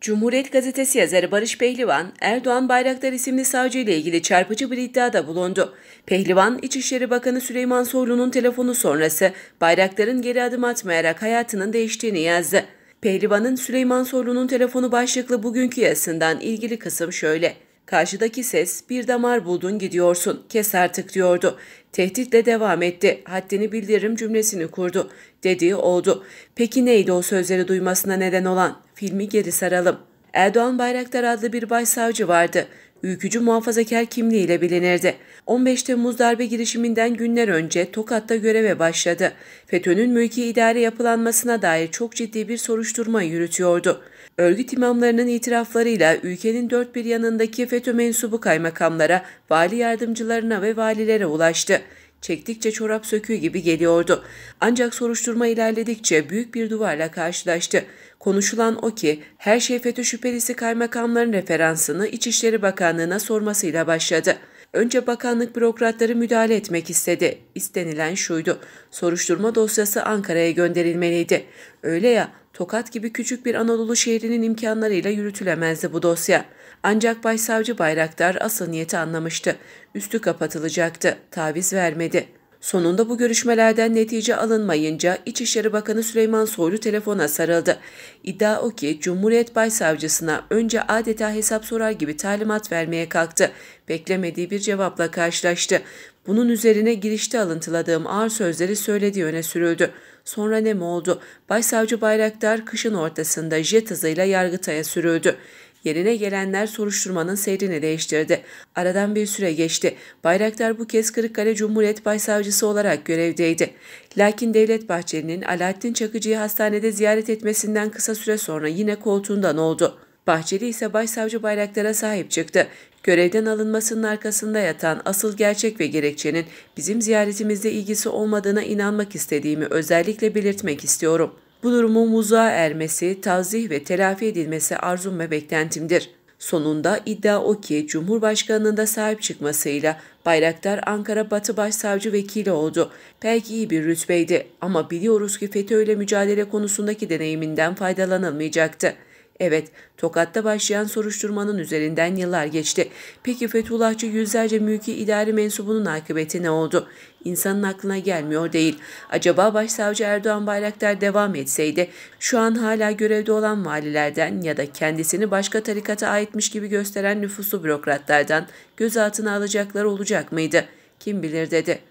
Cumhuriyet Gazetesi yazarı Barış Pehlivan, Erdoğan Bayraktar isimli savcı ile ilgili çarpıcı bir iddiada bulundu. Pehlivan, İçişleri Bakanı Süleyman Soylu'nun telefonu sonrası Bayraktar'ın geri adım atmayarak hayatının değiştiğini yazdı. Pehlivan'ın Süleyman Soylu'nun telefonu başlıklı bugünkü yazısından ilgili kısım şöyle. Karşıdaki ses bir damar buldun gidiyorsun kes artık diyordu. Tehditle devam etti. Haddini bildiririm cümlesini kurdu. Dediği oldu. Peki neydi o sözleri duymasına neden olan? Filmi geri saralım. Erdoğan Bayraktar adlı bir başsavcı vardı ülkücü muhafazakar kimliğiyle bilinirdi. 15 Temmuz darbe girişiminden günler önce Tokat'ta göreve başladı. FETÖ'nün mülki idare yapılanmasına dair çok ciddi bir soruşturma yürütüyordu. Örgüt imamlarının itiraflarıyla ülkenin dört bir yanındaki FETÖ mensubu kaymakamlara, vali yardımcılarına ve valilere ulaştı çektikçe çorap söküğü gibi geliyordu. Ancak soruşturma ilerledikçe büyük bir duvarla karşılaştı. Konuşulan o ki her şey FETÖ şüphelisi kaymakamların referansını İçişleri Bakanlığı'na sormasıyla başladı. Önce bakanlık bürokratları müdahale etmek istedi. İstenilen şuydu. Soruşturma dosyası Ankara'ya gönderilmeliydi. Öyle ya Tokat gibi küçük bir Anadolu şehrinin imkanlarıyla yürütülemezdi bu dosya. Ancak Başsavcı Bayraktar asıl niyeti anlamıştı. Üstü kapatılacaktı. Taviz vermedi. Sonunda bu görüşmelerden netice alınmayınca İçişleri Bakanı Süleyman Soylu telefona sarıldı. İddia o ki Cumhuriyet Başsavcısına önce adeta hesap sorar gibi talimat vermeye kalktı. Beklemediği bir cevapla karşılaştı. Bunun üzerine girişte alıntıladığım ağır sözleri söylediği öne sürüldü. Sonra ne mi oldu? Başsavcı Bayraktar kışın ortasında jet hızıyla Yargıtay'a sürüldü. Yerine gelenler soruşturmanın seyrini değiştirdi. Aradan bir süre geçti. Bayraktar bu kez Kırıkkale Cumhuriyet Başsavcısı olarak görevdeydi. Lakin Devlet Bahçeli'nin Alaaddin Çakıcı'yı hastanede ziyaret etmesinden kısa süre sonra yine koltuğundan oldu. Bahçeli ise Başsavcı Bayraktar'a sahip çıktı. Görevden alınmasının arkasında yatan asıl gerçek ve gerekçenin bizim ziyaretimizle ilgisi olmadığına inanmak istediğimi özellikle belirtmek istiyorum.'' Bu durumun muza ermesi, tazih ve telafi edilmesi arzum ve beklentimdir. Sonunda iddia o ki Cumhurbaşkanı'nın da sahip çıkmasıyla Bayraktar Ankara Batı Başsavcı Vekili oldu. Pek iyi bir rütbeydi ama biliyoruz ki FETÖ ile mücadele konusundaki deneyiminden faydalanılmayacaktı. Evet, Tokat'ta başlayan soruşturmanın üzerinden yıllar geçti. Peki Fethullahçı yüzlerce mülki idari mensubunun akıbeti ne oldu? İnsanın aklına gelmiyor değil. Acaba Başsavcı Erdoğan Bayraktar devam etseydi, şu an hala görevde olan valilerden ya da kendisini başka tarikata aitmiş gibi gösteren nüfusu bürokratlardan gözaltına alacaklar olacak mıydı? Kim bilir dedi.